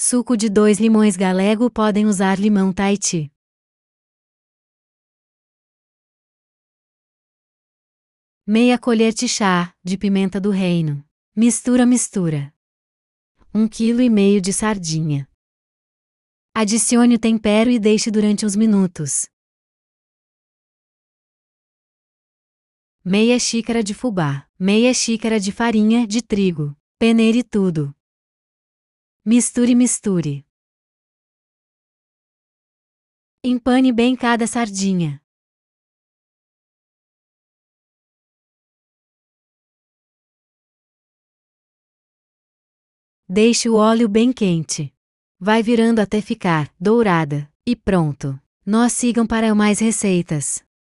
Suco de dois limões galego podem usar limão Tahiti. Meia colher de chá de pimenta do reino. Mistura, mistura. um kg e meio de sardinha. Adicione o tempero e deixe durante uns minutos. Meia xícara de fubá, meia xícara de farinha de trigo. Peneire tudo. Misture, misture. Empane bem cada sardinha. Deixe o óleo bem quente. Vai virando até ficar dourada e pronto. Nós sigam para mais receitas.